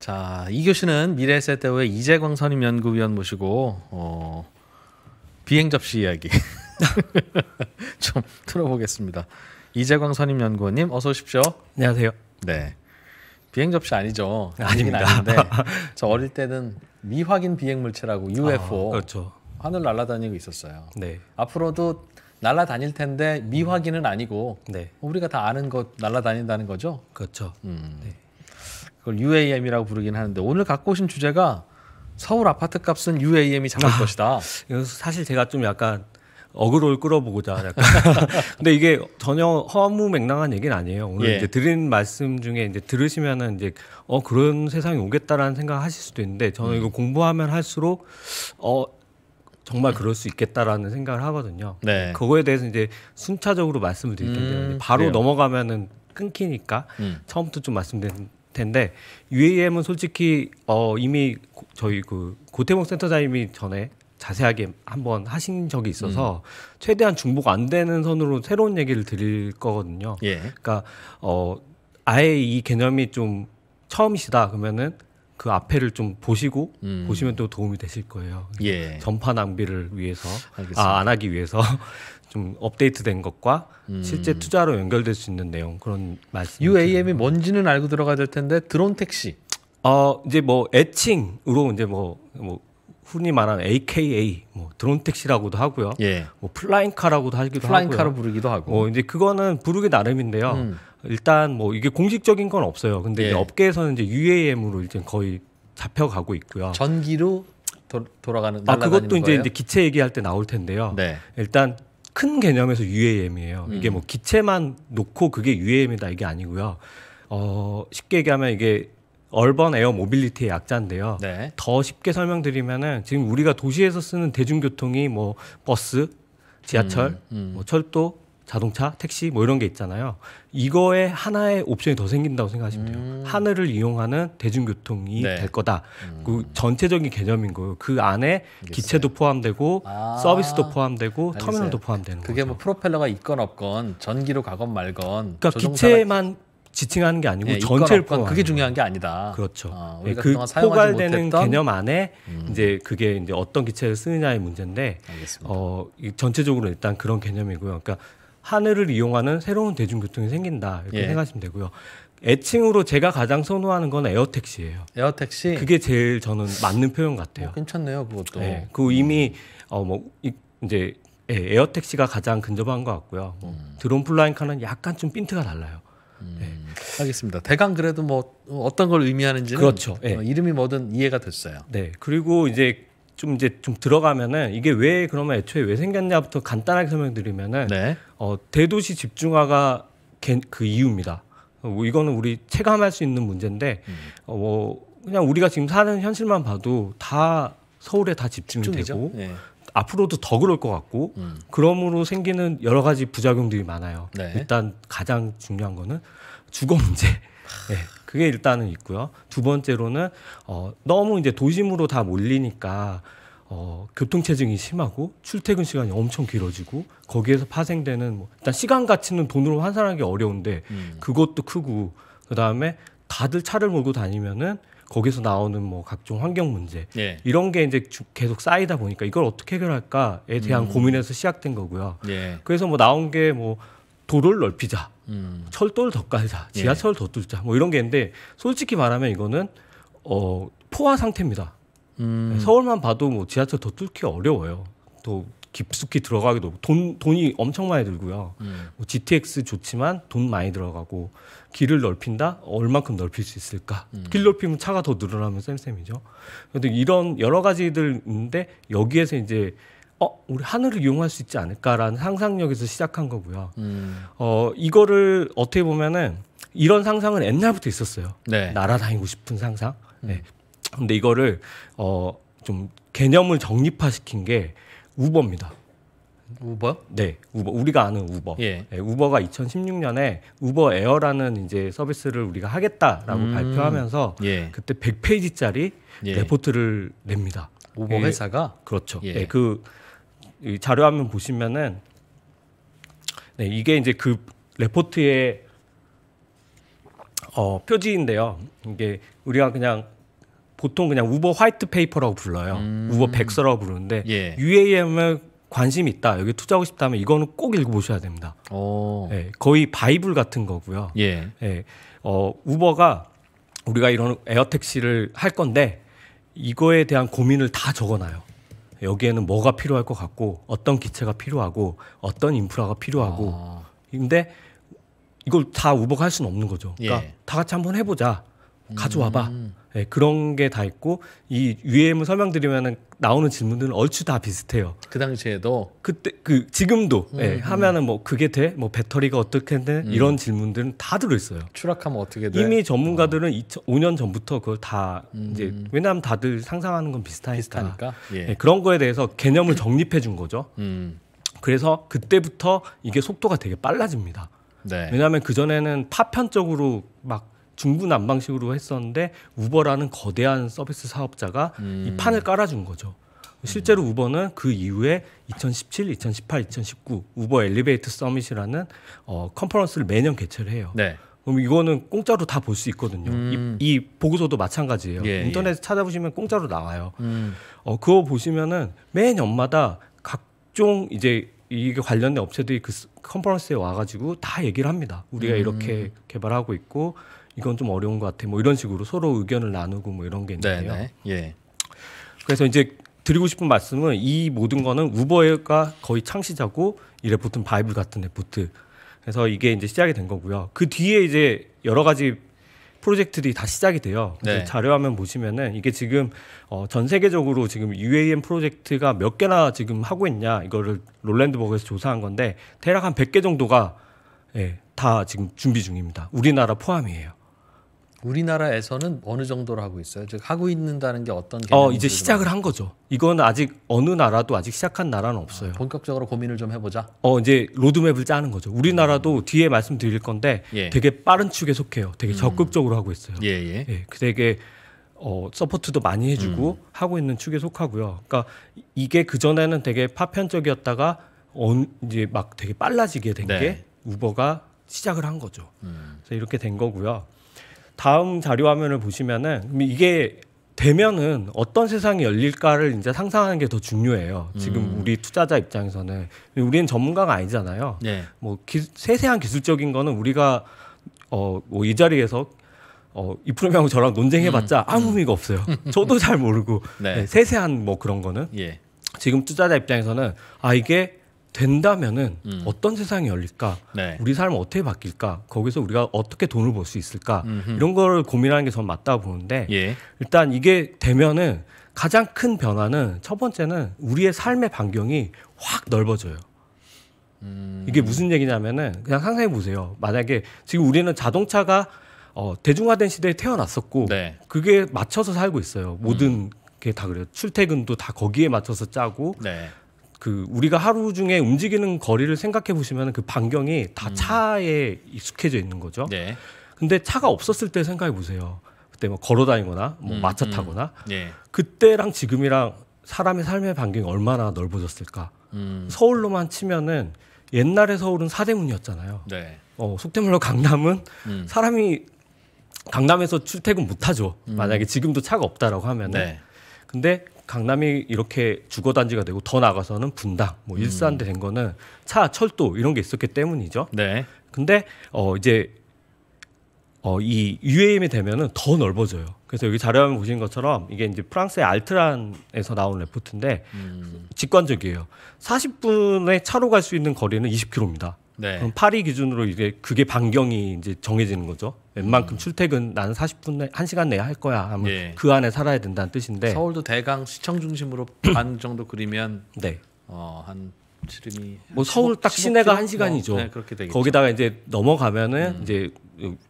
자, 이교수는 미래세대의 이재광 선임 연구위원 모시고 어, 비행 접시 이야기 좀 들어보겠습니다. 이재광 선임 연구원님 어서 오십시오. 안녕하세요. 네. 비행 접시 아니죠. 아닙니다. 아닌데 저 어릴 때는 미확인 비행 물체라고 UFO 아, 그렇죠. 하늘 날아다니고 있었어요. 네. 앞으로도 날아다닐 텐데 미확인은 아니고 네. 우리가 다 아는 것 날아다닌다는 거죠. 그렇죠. 음. 네. 그걸 UAM이라고 부르긴 하는데 오늘 갖고 오신 주제가 서울 아파트 값은 UAM이 잡을 아, 것이다. 사실 제가 좀 약간 어그로를 끌어보고자 약간. 근데 이게 전혀 허무 맹랑한 얘기는 아니에요. 오늘 예. 이제 드린 말씀 중에 이제 들으시면은 이제 어 그런 세상이 오겠다라는 생각 하실 수도 있는데 저는 음. 이거 공부하면 할수록 어 정말 그럴 수 있겠다라는 생각을 하거든요. 네. 그거에 대해서 이제 순차적으로 말씀을 드릴 텐데요. 음, 바로 그래요. 넘어가면은 끊기니까 음. 처음부터 좀 말씀드린 텐데 UAM은 솔직히 어 이미 고, 저희 그 고태봉 센터장님이 전에 자세하게 한번 하신 적이 있어서 음. 최대한 중복 안 되는 선으로 새로운 얘기를 드릴 거거든요. 예. 그러니까 어 아예 이 개념이 좀 처음이시다 그러면은 그 앞에를 좀 보시고 음. 보시면 또 도움이 되실 거예요. 예. 전파 낭비를 위해서 아, 안 하기 위해서 좀 업데이트된 것과 음. 실제 투자로 연결될 수 있는 내용 그런 말씀. UAM이 뭔지는 알고 들어가야 될 텐데 드론 택시. 어 이제 뭐 애칭으로 이제 뭐뭐 뭐 흔히 말하는 AKA 뭐 드론 택시라고도 하고요. 예. 뭐 플라잉카라고도 하기도 플라잉카로 하고요. 부르기도 하고. 뭐 이제 그거는 부르기 나름인데요. 음. 일단 뭐 이게 공식적인 건 없어요. 근데 예. 이제 업계에서는 이제 UAM으로 이제 거의 잡혀가고 있고요. 전기로 도, 돌아가는 아 그것도 이제, 거예요? 이제 기체 얘기할 때 나올 텐데요. 네. 일단 큰 개념에서 UAM이에요. 음. 이게 뭐 기체만 놓고 그게 UAM이다 이게 아니고요. 어, 쉽게 얘기하면 이게 얼번 에어 모빌리티의 약자인데요. 네. 더 쉽게 설명드리면은 지금 우리가 도시에서 쓰는 대중교통이 뭐 버스, 지하철, 음, 음. 뭐 철도, 자동차, 택시 뭐 이런 게 있잖아요. 이거에 하나의 옵션이 더 생긴다고 생각하시면 돼요. 음. 하늘을 이용하는 대중교통이 네. 될 거다. 음. 그 전체적인 개념인 거예요. 그 안에 알겠어요. 기체도 포함되고 아. 서비스도 포함되고 알겠어요. 터미널도 포함되는 그게 거죠. 그게 뭐 프로펠러가 있건 없건 전기로 가건 말건 그러니까 기체만 지칭하는 게 아니고 예, 전체를 포함. 그게 중요한 게 아니다. 그렇죠. 아, 예, 그 포괄되는 못했던? 개념 안에 음. 이제 그게 이제 어떤 기체를 쓰느냐의 문제인데, 알겠습니다. 어, 전체적으로 일단 그런 개념이고요. 그러니까 하늘을 이용하는 새로운 대중교통이 생긴다 이렇게 예. 생각하시면 되고요. 애칭으로 제가 가장 선호하는 건 에어택시예요. 에어택시 그게 제일 저는 맞는 표현 같아요. 어, 괜찮네요, 그것도. 네, 그 이미 음. 어뭐 이제 예, 에어택시가 가장 근접한 것 같고요. 뭐, 음. 드론 플라잉카는 약간 좀 핀트가 달라요. 음, 네. 알겠습니다. 대강 그래도 뭐 어떤 걸 의미하는지는 그렇죠. 네. 이름이 뭐든 이해가 됐어요. 네. 그리고 이제 좀 이제 좀 들어가면은 이게 왜 그러면 애초에 왜 생겼냐부터 간단하게 설명드리면은 네. 어, 대도시 집중화가 그 이유입니다. 어, 뭐 이거는 우리 체감할 수 있는 문제인데 음. 어, 뭐 그냥 우리가 지금 사는 현실만 봐도 다 서울에 다 집중이 집중이죠? 되고 네. 앞으로도 더 그럴 것 같고 음. 그러므로 생기는 여러 가지 부작용들이 많아요. 네. 일단 가장 중요한 거는 주거 문제. 네, 그게 일단은 있고요. 두 번째로는 어, 너무 이제 도심으로 다 몰리니까 어, 교통체증이 심하고 출퇴근 시간이 엄청 길어지고 거기에서 파생되는 뭐 일단 시간 가치는 돈으로 환산하기 어려운데 음. 그것도 크고 그다음에 다들 차를 몰고 다니면은 거기서 나오는 뭐 각종 환경 문제 예. 이런 게 이제 계속 쌓이다 보니까 이걸 어떻게 해결할까에 대한 음. 고민에서 시작된 거고요. 예. 그래서 뭐 나온 게 뭐도를 넓히자, 음. 철도를 더 깔자, 지하철을 예. 더 뚫자 뭐 이런 게 있는데 솔직히 말하면 이거는 어 포화 상태입니다. 음. 서울만 봐도 뭐 지하철 더 뚫기 어려워요. 또 깊숙이 들어가기도 돈 돈이 엄청 많이 들고요. 음. 뭐 GTX 좋지만 돈 많이 들어가고 길을 넓힌다 얼만큼 넓힐 수 있을까? 음. 길 넓히면 차가 더 늘어나면 쌤쌤이죠. 그런데 이런 여러 가지들 있는데 여기에서 이제 어 우리 하늘을 이용할 수 있지 않을까라는 상상력에서 시작한 거고요. 음. 어 이거를 어떻게 보면은 이런 상상은 옛날부터 있었어요. 네. 날아다니고 싶은 상상. 네. 음. 근데 이거를 어좀 개념을 정립화시킨 게 우버입니다. 우버? 네, 우버. 우리가 아는 우버. 예. 네, 우버가 2016년에 우버 에어라는 이제 서비스를 우리가 하겠다라고 음. 발표하면서 예. 그때 100페이지짜리 예. 레포트를 냅니다. 우버 그 회사가 그렇죠. 예. 네, 그 자료 화면 보시면은 네, 이게 이제 그 레포트의 어, 표지인데요. 이게 우리가 그냥 보통 그냥 우버 화이트 페이퍼라고 불러요. 음. 우버 백서라고 부르는데 예. u a m 에 관심 있다 여기 투자하고 싶다면 이거는 꼭 읽어보셔야 됩니다. 어. 예, 거의 바이블 같은 거고요. 예. 예. 어, 우버가 우리가 이런 에어택시를 할 건데 이거에 대한 고민을 다 적어놔요. 여기에는 뭐가 필요할 것 같고 어떤 기체가 필요하고 어떤 인프라가 필요하고 아. 근데 이걸 다 우버가 할 수는 없는 거죠. 그러니까 예. 다 같이 한번 해보자 가져와봐. 음. 네, 그런 게 다 있고 이 UM을 설명드리면은 나오는 질문들은 얼추 다 비슷해요. 그 당시에도 그때 그 지금도 예, 음, 네, 음. 하면은 뭐 그게 돼? 뭐 배터리가 어떻게 돼? 음. 이런 질문들은 다 들어 있어요. 추락하면 어떻게 돼? 이미 전문가들은 어. 2005년 전부터 그걸 다 음. 이제 왜냐하면 다들 상상하는 건 비슷하니까, 비슷하니까? 예. 네, 그런 거에 대해서 개념을 정립해 준 거죠. 음. 그래서 그때부터 이게 속도가 되게 빨라집니다. 네. 왜냐하면 그 전에는 파편적으로 막 중구난방식으로 했었는데 우버라는 거대한 서비스 사업자가 음. 이 판을 깔아준 거죠. 실제로 음. 우버는 그 이후에 2017, 2018, 2019 우버 엘리베이터 서밋이라는 어, 컨퍼런스를 매년 개최를 해요. 네. 그럼 이거는 공짜로 다 볼 수 있거든요. 음. 이, 이, 보고서도 마찬가지예요. 예, 예. 인터넷 예. 찾아보시면 공짜로 나와요. 음. 어, 그거 보시면은 매년마다 각종 이제 이게 관련된 업체들이 그 컨퍼런스에 와가지고 다 얘기를 합니다. 우리가 이렇게 음. 개발하고 있고 이건 좀 어려운 것 같아. 뭐 이런 식으로 서로 의견을 나누고 뭐 이런 게 네, 있는데요. 네네. 예. 그래서 이제 드리고 싶은 말씀은 이 모든 거는 우버가 거의 창시자고 이래 보튼 바이블 같은 애보트 그래서 이게 이제 시작이 된 거고요. 그 뒤에 이제 여러 가지 프로젝트들이 다 시작이 돼요. 네. 자료화면 보시면은 이게 지금 어, 전 세계적으로 지금 UAM 프로젝트가 몇 개나 지금 하고 있냐 이거를 롤랜드버그에서 조사한 건데 대략 한 100개 정도가 예, 다 지금 준비 중입니다. 우리나라 포함이에요. 우리나라에서는 어느 정도로 하고 있어요? 즉 하고 있는다는 게 어떤 어 이제 시작을 한 거죠. 이건 아직 어느 나라도 아직 시작한 나라는 없어요. 아, 본격적으로 고민을 좀 해보자. 어 이제 로드맵을 짜는 거죠. 우리나라도 음. 뒤에 말씀드릴 건데 예. 되게 빠른 축에 속해요. 되게 음. 적극적으로 음. 하고 있어요. 예예. 예. 예. 그 되게 어, 서포트도 많이 해주고 음. 하고 있는 축에 속하고요. 그러니까 이게 그 전에는 되게 파편적이었다가 어, 이제 막 되게 빨라지게 된게 네. 우버가 시작을 한 거죠. 음. 그래서 이렇게 된 거고요. 다음 자료 화면을 보시면은 이게 되면은 어떤 세상이 열릴까를 이제 상상하는 게 더 중요해요. 지금 음. 우리 투자자 입장에서는 우리는 전문가가 아니잖아요. 네. 뭐 기, 세세한 기술적인 거는 우리가 어뭐 이 자리에서 어, 이프로미하고 저랑 논쟁해봤자 음. 아무 음. 의미가 없어요. 저도 잘 모르고 네. 네, 세세한 뭐 그런 거는 예. 지금 투자자 입장에서는 아 이게 된다면은 음. 어떤 세상이 열릴까? 네. 우리 삶은 어떻게 바뀔까? 거기서 우리가 어떻게 돈을 벌 수 있을까? 음흠. 이런 걸 고민하는 게전 맞다 고 보는데 예. 일단 이게 되면은 가장 큰 변화는 첫 번째는 우리의 삶의 반경이 확 넓어져요. 음. 이게 무슨 얘기냐면은 그냥 상상해 보세요. 만약에 지금 우리는 자동차가 어, 대중화된 시대에 태어났었고 네. 그게 맞춰서 살고 있어요. 모든 음. 게다 그래요. 출퇴근도 다 거기에 맞춰서 짜고 네. 그 우리가 하루 중에 움직이는 거리를 생각해 보시면 그 반경이 다 음. 차에 익숙해져 있는 거죠. 네. 근데 차가 없었을 때 생각해 보세요. 그때 뭐 걸어 다니거나 뭐 음, 마차 음. 타거나 음. 네. 그때랑 지금이랑 사람의 삶의 반경이 얼마나 넓어졌을까? 음. 서울로만 치면은 옛날에 서울은 사대문이었잖아요. 네. 어, 속대물로 강남은 음. 사람이 강남에서 출퇴근 못 하죠. 만약에 지금도 차가 없다라고 하면은. 네. 근데 강남이 이렇게 주거단지가 되고 더 나가서는 분당, 뭐 음. 일산대 된 거는 차, 철도 이런 게 있었기 때문이죠. 네. 근데 어 이제 어이 UAM이 되면은 더 넓어져요. 그래서 여기 자료화면 보신 것처럼 이게 이제 프랑스의 알트란에서 나온 레포트인데 음. 직관적이에요. 4 0분의 차로 갈 수 있는 거리는 20km입니다. 네. 그럼 파리 기준으로 이게 그게 반경이 이제 정해지는 거죠. 웬만큼 음. 출퇴근 나는 40분에 1시간 내에 할 거야 하면 예. 그 안에 살아야 된다는 뜻인데 서울도 대강 시청 중심으로 반 정도 그리면 네. 어, 한 지름이 뭐 서울 딱 시내가 1 시간이죠. 어, 네, 그렇게 되겠죠. 거기다가 이제 넘어가면은 음. 이제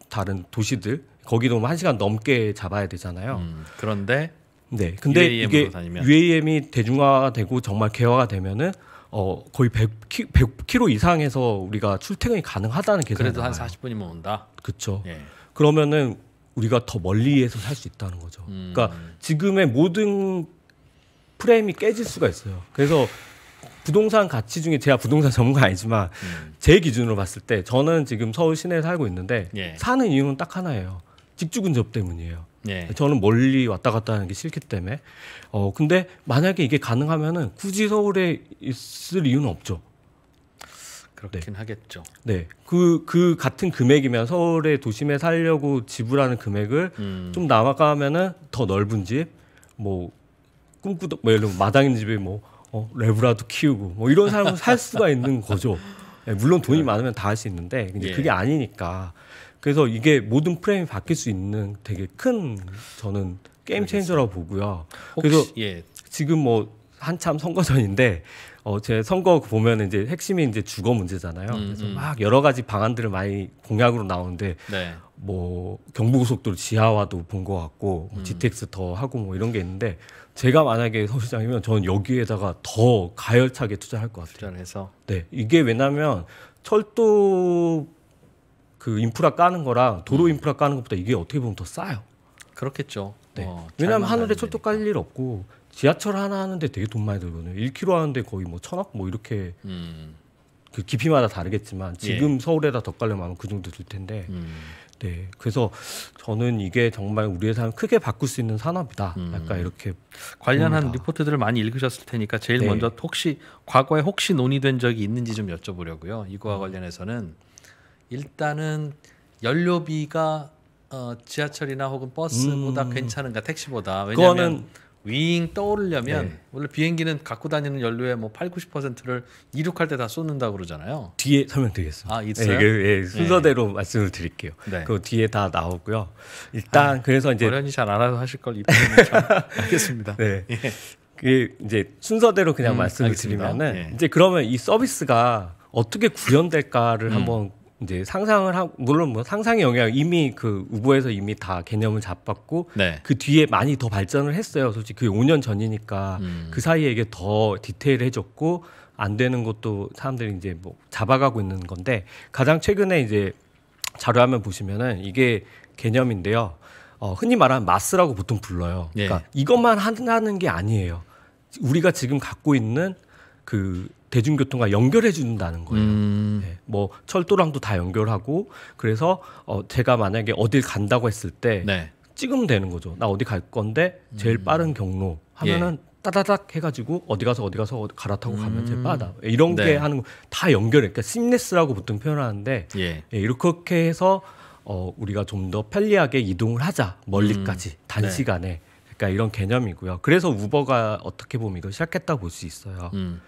다른 도시들 거기도 뭐 한 시간 넘게 잡아야 되잖아요. 음. 그런데 네, 근데 UAM으로 이게 다니면. UAM이 대중화되고 가 정말 개화가 되면은 어 거의 100키, 100km 이상에서 우리가 출퇴근이 가능하다는 계산. 그래도 한 40분이면 온다. 그렇죠. 예. 그러면은 우리가 더 멀리에서 살 수 있다는 거죠. 음. 그러니까 지금의 모든 프레임이 깨질 수가 있어요. 그래서 부동산 가치 중에 제가 부동산 전문가 아니지만 음. 제 기준으로 봤을 때 저는 지금 서울 시내에 살고 있는데 예. 사는 이유는 딱 하나예요. 직주 근접 때문이에요. 예. 저는 멀리 왔다 갔다 하는 게 싫기 때문에. 어, 근데 만약에 이게 가능하면은 굳이 서울에 있을 이유는 없죠. 그렇긴 네. 하겠죠. 네. 그, 그 같은 금액이면 서울의 도심에 살려고 지불하는 금액을 음. 좀 나가면은 더 넓은 집, 뭐, 꿈꾸덕, 뭐, 예를 들면 마당 있는 집에 뭐, 어, 레브라도 키우고, 뭐 이런 사람을살 수가 있는 거죠. 네, 물론 돈이 네. 많으면 다 할 수 있는데, 이제 예. 그게 아니니까. 그래서 이게 모든 프레임이 바뀔 수 있는 되게 큰 저는 게임 체인저라고 보고요. 그래서 예. 지금 뭐 한참 선거 전인데 어, 제 선거 보면 이제 핵심이 이제 주거 문제잖아요. 음, 그래서 음. 막 여러 가지 방안들을 많이 공약으로 나오는데 네. 뭐 경부고속도로 지하화도 본 것 같고 뭐 음. GTX 더 하고 뭐 이런 게 있는데 제가 만약에 서울시장이면 저는 여기에다가 더 가열차게 투자할 것 같아요. 투자해서 네 이게 왜냐하면 철도 그 인프라 까는 거랑 도로 음. 인프라 까는 것보다 이게 어떻게 보면 더 싸요. 그렇겠죠. 네. 어, 왜냐하면 하늘에 철도 깔일 없고 지하철 하나 하는데 되게 돈 많이 들거든요. 1km 하는데 거의 뭐 천억 뭐 이렇게 음. 그 깊이마다 다르겠지만 예. 지금 예. 서울에다 더 깔려면 아마 그 정도 들 텐데 음. 네 그래서 저는 이게 정말 우리의 삶 크게 바꿀 수 있는 산업이다 음. 약간 이렇게 관련한 봅니다. 리포트들을 많이 읽으셨을 테니까 제일 네. 먼저 혹시 과거에 혹시 논의된 적이 있는지 좀 여쭤보려고요 이거와 음. 관련해서는 일단은 연료비가 어, 지하철이나 혹은 버스보다 음. 괜찮은가 택시보다 왜냐하면 윙 떠오르려면 네. 원래 비행기는 갖고 다니는 연료의 뭐 8, 90%를 이륙할 때 다 쏟는다고 그러잖아요. 뒤에 설명드리겠습니다. 아, 있어요? 예, 예, 예, 순서대로 예. 말씀을 드릴게요. 네. 그 뒤에 다 나오고요. 일단 아, 그래서 이제 어련히 잘 알아서 하실 걸 입장을 알겠습니다. 네. 예. 그 이제 순서대로 그냥 음, 말씀을 알겠습니다. 드리면은 예. 이제 그러면 이 서비스가 어떻게 구현될까를 음. 한번 이제 상상을 하고 물론 뭐 상상의 영향 이미 그 우버에서 이미 다 개념을 잡았고 네. 그 뒤에 많이 더 발전을 했어요. 솔직히 그게 5년 전이니까 음. 그 사이에 이게 더 디테일해졌고 안 되는 것도 사람들이 이제 뭐 잡아가고 있는 건데 가장 최근에 이제 자료화면 보시면은 이게 개념인데요. 어, 흔히 말하는 마스라고 보통 불러요. 네. 그러니까 이것만 한다는 게 아니에요. 우리가 지금 갖고 있는 그 대중교통과 연결해 준다는 거예요. 음. 네, 뭐 철도랑도 다 연결하고 그래서 어 제가 만약에 어딜 간다고 했을 때 네. 찍으면 되는 거죠. 나 어디 갈 건데 제일 음. 빠른 경로 하면은 예. 따다닥 해가지고 어디 가서 어디 가서 갈아타고 음. 가면 제일 음. 빠다 이런 네. 게 하는 거 다 연결해. 그러니까 심레스라고 보통 표현하는데 예. 예, 이렇게 해서 어 우리가 좀 더 편리하게 이동을 하자 멀리까지 음. 단시간에. 네. 그러니까 이런 개념이고요. 그래서 우버가 어떻게 보면 이걸 시작했다 고볼 수 있어요. 음.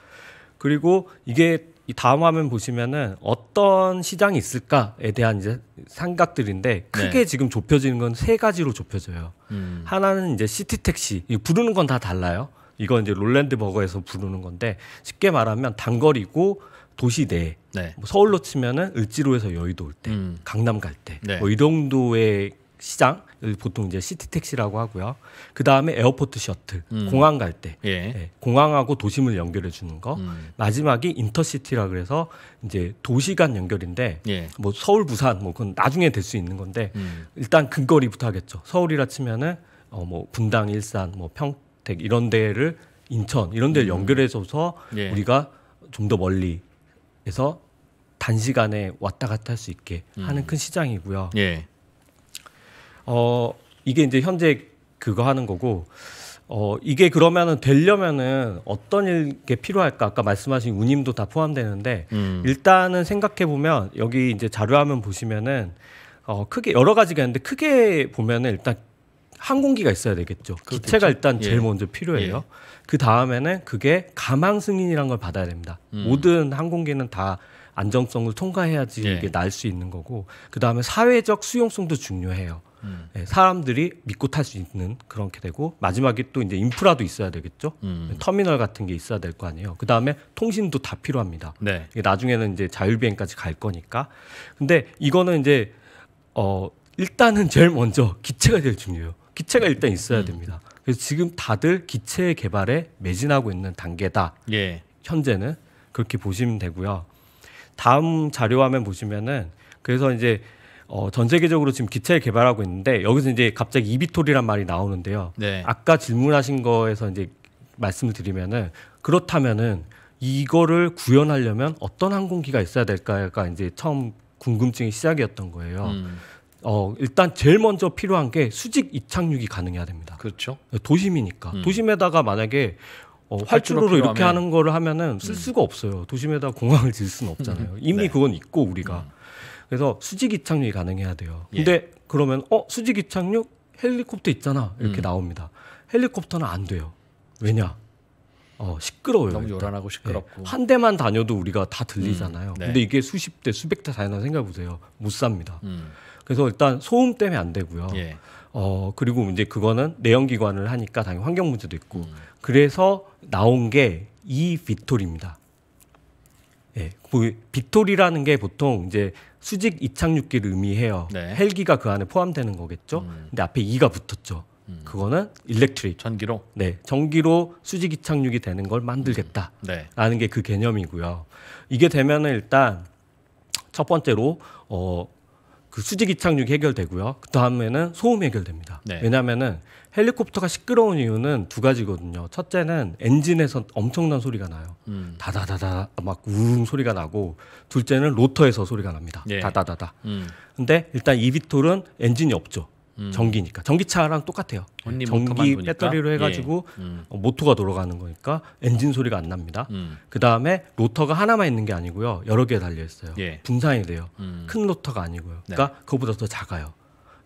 그리고 이게 이 다음 화면 보시면은 어떤 시장이 있을까에 대한 이제 생각들인데 네. 크게 네. 지금 좁혀지는 건 세 가지로 좁혀져요. 음. 하나는 이제 시티 택시. 이 부르는 건 다 달라요. 이건 이제 롤랜드 버거에서 부르는 건데 쉽게 말하면 단거리고 도시 내 네. 뭐 서울로 치면은 을지로에서 여의도 올때 음. 강남 갈 때뭐 네. 이 정도의 시장 보통 이제 시티 택시라고 하고요. 그 다음에 에어포트 셔틀, 음. 공항 갈 때, 예. 예. 공항하고 도심을 연결해 주는 거. 음. 마지막이 인터시티라 그래서 이제 도시간 연결인데, 예. 뭐 서울 부산 뭐 그건 나중에 될 수 있는 건데 음. 일단 근거리부터 하겠죠. 서울이라 치면은 어 뭐 분당, 일산, 뭐 평택 이런 데를 인천 이런 데를 음. 연결해줘서 예. 우리가 좀 더 멀리에서 단시간에 왔다 갔다 할 수 있게 하는 음. 큰 시장이고요. 예. 어 이게 이제 현재 그거 하는 거고 어 이게 그러면은 되려면은 어떤 일 게 필요할까 아까 말씀하신 운임도 다 포함되는데 음. 일단은 생각해 보면 여기 이제 자료화면 보시면은 어 크게 여러 가지가 있는데 크게 보면은 일단 항공기가 있어야 되겠죠. 그렇겠죠. 기체가 일단 제일 예. 먼저 필요해요. 예. 그 다음에는 그게 가망 승인이란 걸 받아야 됩니다. 음. 모든 항공기는 다 안정성을 통과해야지 예. 이게 날 수 있는 거고 그 다음에 사회적 수용성도 중요해요. 음. 사람들이 믿고 탈 수 있는 그렇게 되고 마지막에 또 이제 인프라도 있어야 되겠죠. 음. 터미널 같은 게 있어야 될 거 아니에요. 그 다음에 통신도 다 필요합니다. 네. 나중에는 이제 자율비행까지 갈 거니까. 근데 이거는 이제 어 일단은 제일 먼저 기체가 제일 중요해요. 기체가 일단 있어야 음. 됩니다. 그래서 지금 다들 기체 개발에 매진하고 있는 단계다. 예. 현재는 그렇게 보시면 되고요. 다음 자료화면 보시면은 그래서 이제 어, 전 세계적으로 지금 기체를 개발하고 있는데 여기서 이제 갑자기 이비톨이란 말이 나오는데요. 네. 아까 질문하신 거에서 이제 말씀을 드리면은 그렇다면은 이거를 구현하려면 어떤 항공기가 있어야 될까가 이제 처음 궁금증이 시작이었던 거예요. 음. 어, 일단 제일 먼저 필요한 게 수직 이착륙이 가능해야 됩니다. 그렇죠. 도심이니까. 음. 도심에다가 만약에 어, 활주로로 이렇게 하는 거를 하면은 쓸 음. 수가 없어요. 도심에다 공항을 지을 수는 없잖아요. 음. 이미 네. 그건 있고 우리가. 음. 그래서 수직 이착륙이 가능해야 돼요. 예. 근데 예. 그러면 어 수직 이착륙 헬리콥터 있잖아 이렇게 음. 나옵니다. 헬리콥터는 안 돼요. 왜냐? 어 시끄러워요. 너무 요란하고 시끄럽고 네. 한 대만 다녀도 우리가 다 들리잖아요. 음. 네. 근데 이게 수십 대 수백 대 다니는 생각해 보세요. 못 삽니다. 음. 그래서 일단 소음 때문에 안 되고요. 예. 어 그리고 이제 그거는 내연기관을 하니까 당연히 환경 문제도 있고 음. 그래서 나온 게 이 비톨입니다. 예, 그 빅토리라는 게 보통 이제 수직 이착륙기를 의미해요. 네. 헬기가 그 안에 포함되는 거겠죠. 음. 근데 앞에 이가 붙었죠. 음. 그거는 일렉트릭 전기로 네 전기로 수직 이착륙이 되는 걸 만들겠다라는 음. 네. 게그 개념이고요. 이게 되면은 일단 첫 번째로 어그 수직 이착륙 이 해결되고요. 그 다음에는 소음 해결됩니다. 네. 왜냐면은 헬리콥터가 시끄러운 이유는 두 가지거든요. 첫째는 엔진에서 엄청난 소리가 나요. 음. 다다다다 막 우웅 소리가 나고 둘째는 로터에서 소리가 납니다. 예. 다다다다. 음. 근데 일단 이비톨은 엔진이 없죠. 음. 전기니까 전기차랑 똑같아요. 전기 배터리로 예. 해가지고 예. 음. 어, 모터가 돌아가는 거니까 엔진 소리가 안 납니다. 음. 그 다음에 로터가 하나만 있는 게 아니고요, 여러 개 달려 있어요. 예. 분산이 돼요. 음. 큰 로터가 아니고요. 네. 그러니까 네. 그거보다 더 작아요.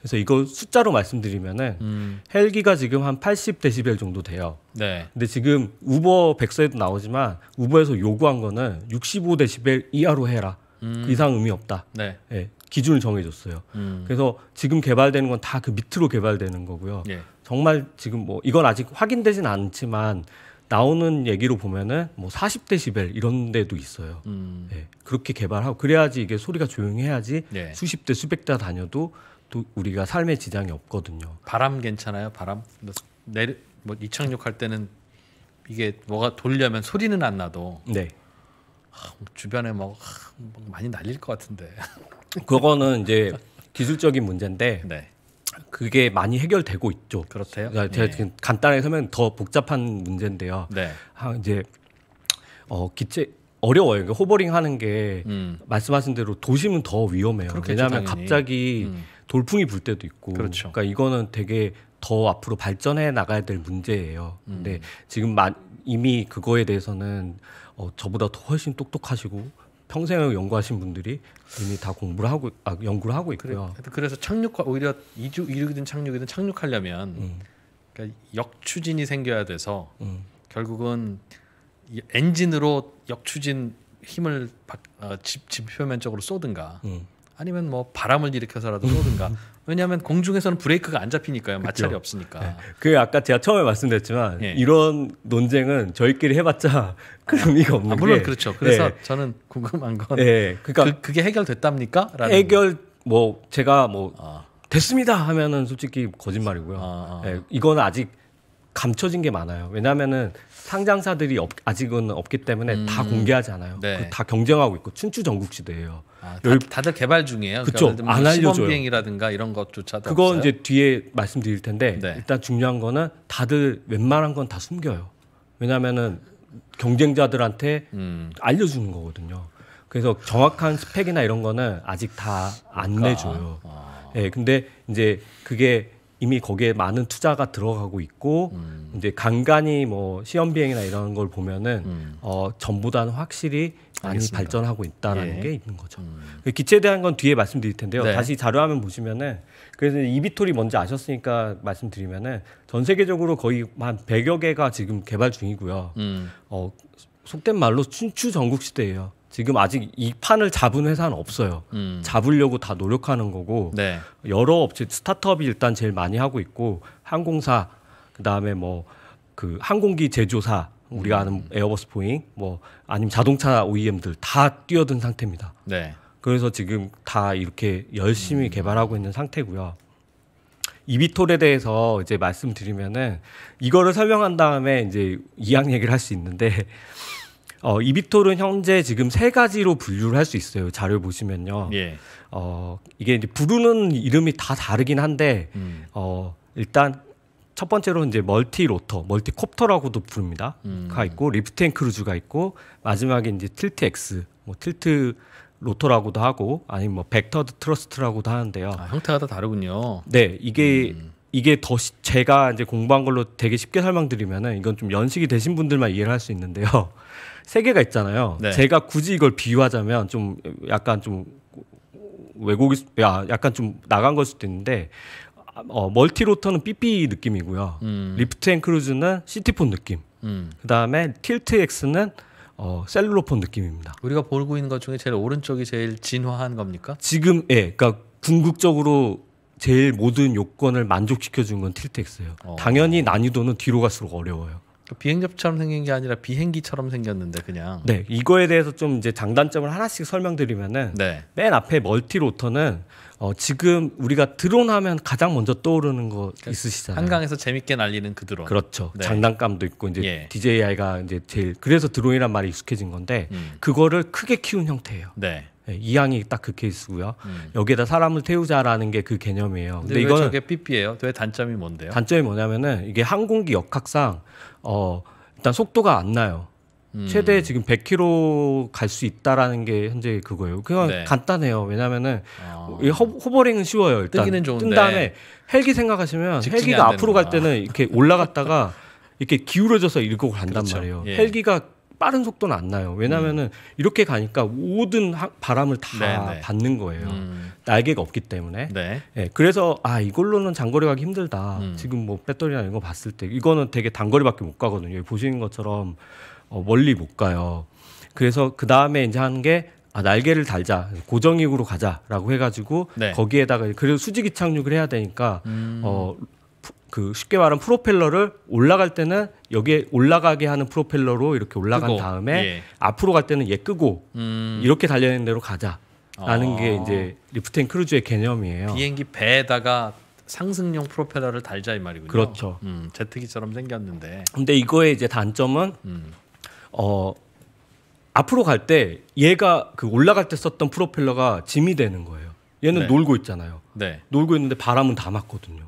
그래서 이거 숫자로 말씀드리면은 음. 헬기가 지금 한 80데시벨 정도 돼요. 네. 근데 지금 우버 백서에도 나오지만 우버에서 요구한 거는 65데시벨 이하로 해라. 그 음. 그 이상 의미 없다. 네. 네. 기준을 정해줬어요. 음. 그래서 지금 개발되는 건 다 그 밑으로 개발되는 거고요. 예. 정말 지금 뭐 이건 아직 확인되진 않지만 나오는 얘기로 보면은 뭐 40데시벨 이런 데도 있어요. 음. 예. 그렇게 개발하고 그래야지 이게 소리가 조용해야지 예. 수십 대 수백 대 다녀도 또 우리가 삶에 지장이 없거든요. 바람 괜찮아요? 바람 내뭐 이착륙할 때는 이게 뭐가 돌려면 소리는 안 나도. 네. 하, 아, 주변에 막, 하, 막 많이 날릴 것 같은데. 그거는 이제 기술적인 문제인데. 네. 그게 많이 해결되고 있죠. 그렇대요. 그러니까 제가 네. 지금 네. 간단하게 하면 더 복잡한 문제인데요. 네. 아, 이제 어 기체 어려워요. 그러니까 호버링 하는 게 음. 말씀하신 대로 도심은 더 위험해요. 왜냐하면 당연히. 갑자기 음. 돌풍이 불 때도 있고 그렇죠. 그러니까 이거는 되게 더 앞으로 발전해 나가야 될 문제예요. 근데 음. 지금 마, 이미 그거에 대해서는 어, 저보다 더 훨씬 똑똑하시고 평생을 연구하신 분들이 이미 다 공부를 하고 아, 연구를 하고 있고요. 그래, 그래서 착륙 오히려 이주 이륙이든 착륙이든 착륙하려면 음. 그러니까 역추진이 생겨야 돼서 음. 결국은 엔진으로 역추진 힘을 바, 어, 집, 표면적으로 쏘든가 음. 아니면 뭐 바람을 일으켜서라도 쏘든가. 왜냐하면 공중에서는 브레이크가 안 잡히니까요. 마찰이 그렇죠. 없으니까. 네. 그 아까 제가 처음에 말씀드렸지만 네. 이런 논쟁은 저희끼리 해봤자 그 의미가 없는 아, 물론 게. 그렇죠. 그래서 네. 저는 궁금한 건 네. 그러니까 그, 게 해결됐답니까? 라는 해결 뭐 제가 뭐 아. 됐습니다 하면은 솔직히 거짓말이고요. 아, 아. 네. 이건 아직 감춰진 게 많아요. 왜냐하면은 상장사들이 없, 아직은 없기 때문에 음. 다 공개하지 않아요. 네. 다 경쟁하고 있고 춘추 전국 시대예요. 아, 열... 다, 들 개발 중이에요. 그렇안 그러니까 뭐 알려줘요. 시범비행이라든가 이런 것조차도 그건 없어요? 이제 뒤에 말씀드릴 텐데 네. 일단 중요한 거는 다들 웬만한 건 다 숨겨요. 왜냐하면은 경쟁자들한테 음. 알려주는 거거든요. 그래서 정확한 스펙이나 이런 거는 아직 다안 그러니까. 내줘요. 아. 예, 아. 네, 근데 이제 그게 이미 거기에 많은 투자가 들어가고 있고 음. 이제 간간히 뭐 시험 비행이나 이런 걸 보면은 음. 어 전보다는 확실히 많이 알겠습니다. 발전하고 있다라는 예. 게 있는 거죠. 음. 그 기체에 대한 건 뒤에 말씀드릴 텐데요. 네. 다시 자료화면 보시면은 그래서 이비톨이 뭔지 아셨으니까 말씀드리면은 전 세계적으로 거의 한 100여 개가 지금 개발 중이고요. 음. 어 속된 말로 춘추 전국 시대예요. 지금 아직 이 판을 잡은 회사는 없어요. 음. 잡으려고 다 노력하는 거고 네. 여러 업체 스타트업이 일단 제일 많이 하고 있고 항공사 그다음에 뭐 그 항공기 제조사 우리가 아는 음. 에어버스 보잉 뭐 아니면 자동차 OEM들 다 뛰어든 상태입니다. 네. 그래서 지금 다 이렇게 열심히 음. 개발하고 있는 상태고요. 이비톨에 대해서 이제 말씀드리면은 이거를 설명한 다음에 이제 이양 얘기를 할 수 있는데 어, 이비톨은 현재 지금 세 가지로 분류를 할 수 있어요. 자료 보시면요. 예. 어, 이게 이제 부르는 이름이 다 다르긴 한데, 음. 어, 일단 첫 번째로 이제 멀티 로터, 멀티 콥터라고도 부릅니다. 음. 가 있고, 리프트 앤 크루즈가 있고, 마지막에 이제 틸트 X, 뭐 틸트 로터라고도 하고, 아니면 뭐 벡터드 트러스트라고도 하는데요. 아, 형태가 다 다르군요. 네, 이게 음. 이게 더 시, 제가 이제 공부한 걸로 되게 쉽게 설명드리면은 이건 좀 연식이 되신 분들만 이해를 할 수 있는데요. 세 개가 있잖아요. 네. 제가 굳이 이걸 비유하자면 좀 약간 좀외국이야 약간 좀 나간 걸 수도 있는데 어, 멀티로터는 삐삐 느낌이고요. 음. 리프트 앤 크루즈는 시티폰 느낌. 음. 그다음에 틸트 엑스는 어, 셀룰로폰 느낌입니다. 우리가 보고 있는 것 중에 제일 오른쪽이 제일 진화한 겁니까? 지금 예. 그러니까 궁극적으로 제일 모든 요건을 만족시켜 준 건 틸텍스예요. 어. 당연히 난이도는 뒤로 갈수록 어려워요. 그러니까 비행접처럼 생긴 게 아니라 비행기처럼 생겼는데 그냥. 네, 이거에 대해서 좀 이제 장단점을 하나씩 설명드리면은 네. 맨 앞에 멀티 로터는 어, 지금 우리가 드론 하면 가장 먼저 떠오르는 거 그러니까 있으시잖아요. 한강에서 재밌게 날리는 그 드론. 그렇죠. 네. 장난감도 있고 이제 예. DJI가 이제 제일 그래서 드론이란 말이 익숙해진 건데 음. 그거를 크게 키운 형태예요. 네. 예, 이항이 딱 그 케이스고요. 음. 여기에다 사람을 태우자라는 게 그 개념이에요. 근데, 근데 이거는 게 PP예요. 왜 단점이 뭔데요? 단점이 뭐냐면은 이게 항공기 역학상 어 일단 속도가 안 나요. 음. 최대 지금 100km 갈 수 있다라는 게 현재 그거예요. 그냥 네. 간단해요. 왜냐면은 아. 허, 호버링은 쉬워요. 일단 뜨기는 좋은데. 뜬 다음에 헬기 생각하시면 헬기가 앞으로 되는갈 때는 이렇게 올라갔다가 이렇게 기울어져서 일고 간단 그렇죠. 말이에요. 예. 헬기가 빠른 속도는 안 나요. 왜냐면은 음. 이렇게 가니까 모든 바람을 다 네네. 네. 받는 거예요. 음. 날개가 없기 때문에. 네. 네. 그래서 아 이걸로는 장거리 가기 힘들다. 음. 지금 뭐 배터리나 이런 거 봤을 때 이거는 되게 단거리밖에 못 가거든요. 보시는 것처럼 어, 멀리 못 가요. 그래서 그 다음에 이제 하는 게 아, 날개를 달자 고정익으로 가자라고 해가지고 네. 거기에다가 그래도 수직이 착륙을 해야 되니까 음. 어, 그 쉽게 말하면 프로펠러를 올라갈 때는 여기에 올라가게 하는 프로펠러로 이렇게 올라간 끄고, 다음에 예. 앞으로 갈 때는 얘 끄고 음. 이렇게 달려있는 대로 가자. 라는 어. 게 아. 이제 리프트앤 크루즈의 개념이에요. 비행기 배에다가 상승용 프로펠러를 달자 이 말이군요. 그렇죠. 음, 제트기처럼 생겼는데. 근데 이거의 이제 단점은 음. 어 앞으로 갈 때 얘가 그 올라갈 때 썼던 프로펠러가 짐이 되는 거예요. 얘는 네. 놀고 있잖아요. 네. 놀고 있는데 바람은 다 맞거든요.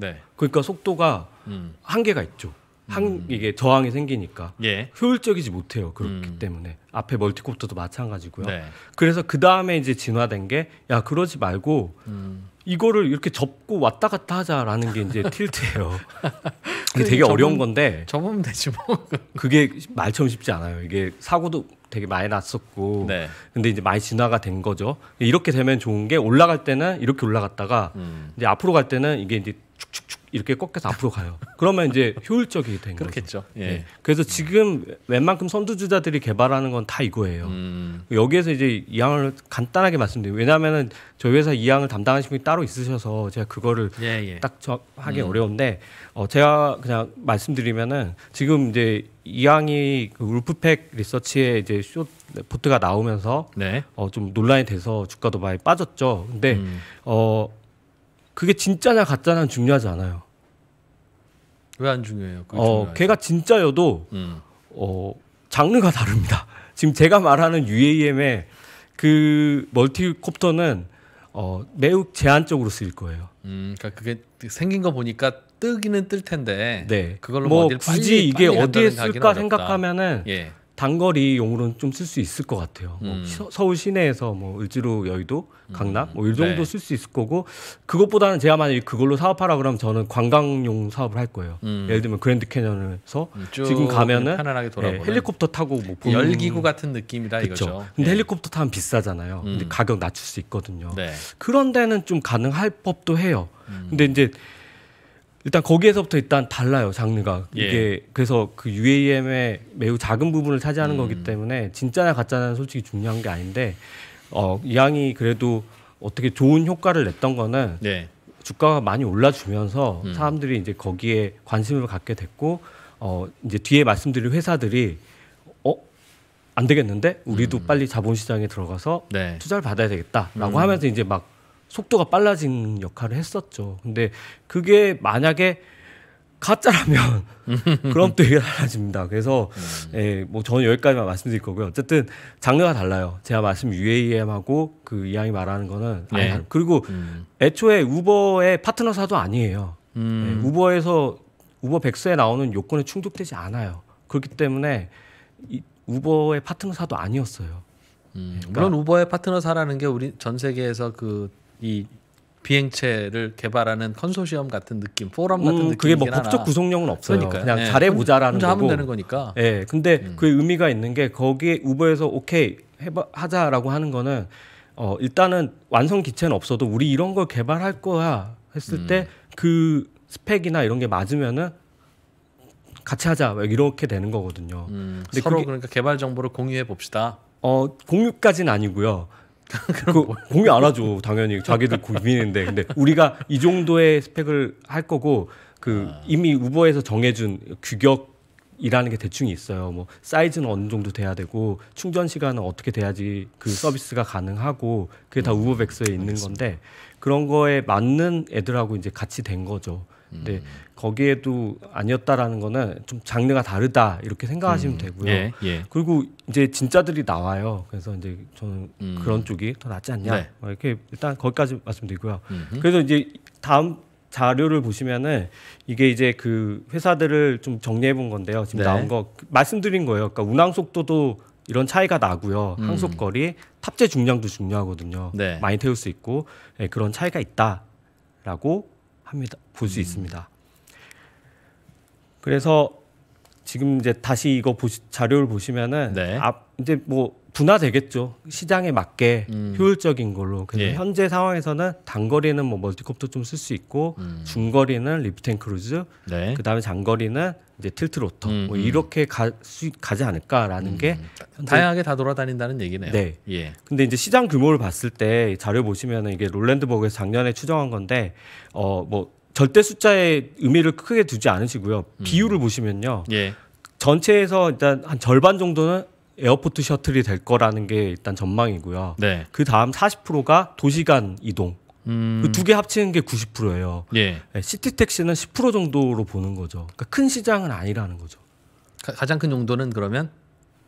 네. 그러니까 속도가 음. 한계가 있죠. 한 음. 이게 저항이 생기니까 예. 효율적이지 못해요. 그렇기 음. 때문에 앞에 멀티콥터도 마찬가지고요. 네. 그래서 그 다음에 이제 진화된 게 야 그러지 말고 음. 이거를 이렇게 접고 왔다 갔다 하자라는 게 이제 틸트예요. 이게 되게 접은, 그러니까 어려운 건데 접으면 되지 뭐. 그게 말처럼 쉽지 않아요. 이게 사고도 되게 많이 났었고 네. 근데 이제 많이 진화가 된 거죠. 이렇게 되면 좋은 게 올라갈 때는 이렇게 올라갔다가 음. 이제 앞으로 갈 때는 이게 이제 쭉쭉쭉 이렇게 꺾여서 앞으로 가요. 그러면 이제 효율적이 된 그렇겠죠. 거죠. 예. 네. 그래서 지금 웬만큼 선두주자들이 개발하는 건 다 이거예요. 음. 여기에서 이제 이항을 간단하게 말씀드리면 왜냐하면은 저희 회사 이항을 담당하시는 분이 따로 있으셔서 제가 그거를 예, 예. 딱 하기 음. 어려운데 어 제가 그냥 말씀드리면은 지금 이제 이항이 그 울프팩 리서치에 이제 쇼 네, 보트가 나오면서 네. 어좀 논란이 돼서 주가도 많이 빠졌죠. 근데 음. 어 그게 진짜냐 가짜냐는 중요하지 않아요. 왜 안 중요해요? 어, 걔가 진짜여도 음. 어, 장르가 다릅니다. 지금 제가 말하는 UAM의 그 멀티콥터는 어, 매우 제한적으로 쓰일 거예요. 음, 그러니까 그게 생긴 거 보니까 뜨기는 뜰 텐데. 네. 그걸로 뭐, 굳이 빨리, 이게 빨리 어디에 쓸까 생각하면은 예. 단거리용으로는 좀 쓸 수 있을 것 같아요. 뭐 음. 뭐 서울 시내에서 뭐 을지로, 여의도, 음. 강남 뭐이 정도 네. 쓸수 있을 거고 그것보다는 제가 만약에 그걸로 사업하라 그러면 저는 관광용 사업을 할 거예요. 음. 예를 들면 그랜드 캐년에서 음, 지금 가면은 편안하게 돌아보는. 예, 헬리콥터 타고 뭐 본... 열기구 같은 느낌이다 그쵸? 이거죠. 근데 예. 헬리콥터 타면 비싸잖아요. 음. 근데 가격 낮출 수 있거든요. 네. 그런 데는 좀 가능할 법도 해요. 음. 근데 이제 일단 거기에서부터 일단 달라요 장르가 예. 이게 그래서 그 UAM의 매우 작은 부분을 차지하는 음. 거기 때문에 진짜냐 가짜냐는 솔직히 중요한 게 아닌데 어 이왕이 그래도 어떻게 좋은 효과를 냈던 거는 네. 주가가 많이 올라주면서 음. 사람들이 이제 거기에 관심을 갖게 됐고 어 이제 뒤에 말씀드릴 회사들이 어안 되겠는데 우리도 음. 빨리 자본시장에 들어가서 네. 투자를 받아야 되겠다라고 음. 하면서 이제 막 속도가 빨라진 역할을 했었죠. 근데 그게 만약에 가짜라면 그럼 또 이게 달라집니다. 그래서 음. 예, 뭐 저는 여기까지만 말씀드릴 거고요. 어쨌든 장르가 달라요. 제가 말씀 UAM하고 그 이양이 말하는 거는 네. 아니, 그리고 음. 애초에 우버의 파트너사도 아니에요. 음. 예, 우버에서 우버 백스에 나오는 요건에 충족되지 않아요. 그렇기 때문에 이, 우버의 파트너사도 아니었어요. 음, 그러니까 물론 우버의 파트너사라는 게 우리 전 세계에서 그이 비행체를 개발하는 컨소시엄 같은 느낌, 포럼 같은 음, 느낌. 그게 뭐 법적 구속력은 없으니까 그냥 예. 잘해보자라는 거고. 하면 되는 거니까. 예. 근데 음. 그 의미가 있는 게 거기에 우버에서 오케이 해봐 하자라고 하는 거는 어 일단은 완성 기체는 없어도 우리 이런 걸 개발할 거야 했을 음. 때그 스펙이나 이런 게 맞으면은 같이 하자 이렇게 되는 거거든요. 음, 근데 서로 그게, 그러니까 개발 정보를 공유해 봅시다. 어 공유까지는 아니고요. 그 뭐 공유 안 하죠. 당연히 자기들 고민인데 그 근데 우리가 이 정도의 스펙을 할 거고 그 아. 이미 우버에서 정해준 규격 이라는 게 대충 있어요. 뭐 사이즈는 어느 정도 돼야 되고 충전 시간은 어떻게 돼야지 그 음. 서비스가 가능하고 그게 다 음. 우버백스에 있는 알겠습니다. 건데 그런 거에 맞는 애들하고 이제 같이 된 거죠. 음. 근데 거기에도 아니었다라는 거는 좀 장르가 다르다 이렇게 생각하시면 음, 되고요. 예, 예. 그리고 이제 진짜들이 나와요. 그래서 이제 저는 음. 그런 쪽이 더 낫지 않냐 네. 뭐 이렇게 일단 거기까지 말씀드리고요. 음흠. 그래서 이제 다음 자료를 보시면은 이게 이제 그 회사들을 좀 정리해 본 건데요. 지금 네. 나온 거 말씀드린 거예요. 그러니까 운항 속도도 이런 차이가 나고요. 음. 항속거리, 탑재 중량도 중요하거든요. 네. 많이 태울 수 있고 네, 그런 차이가 있다라고 합니다. 볼수 음. 있습니다. 그래서 지금 이제 다시 이거 보시, 자료를 보시면은 네. 앞 이제 뭐 분화되겠죠 시장에 맞게 음. 효율적인 걸로 그래서 예. 현재 상황에서는 단거리는 뭐멀티콥터좀 쓸 수 있고 음. 중거리는 리프텐크루즈 네. 그다음에 장거리는 이제 틸트 로터 음, 뭐 음. 이렇게 가, 수, 가지 않을까라는 음. 게 현재, 다양하게 다 돌아다닌다는 얘기네요. 네. 예. 근데 이제 시장 규모를 봤을 때 자료 보시면은 이게 롤랜드버그에서 작년에 추정한 건데 어뭐 절대 숫자의 의미를 크게 두지 않으시고요. 음. 비율을 보시면요. 예. 전체에서 일단 한 절반 정도는 에어포트 셔틀이 될 거라는 게 일단 전망이고요. 네. 그 다음 40%가 도시간 이동. 그 음... 그두 개 합치는 게 90%예요. 예. 네, 시티 택시는 10% 정도로 보는 거죠. 그러니까 큰 시장은 아니라는 거죠. 가, 장큰 용도는 그러면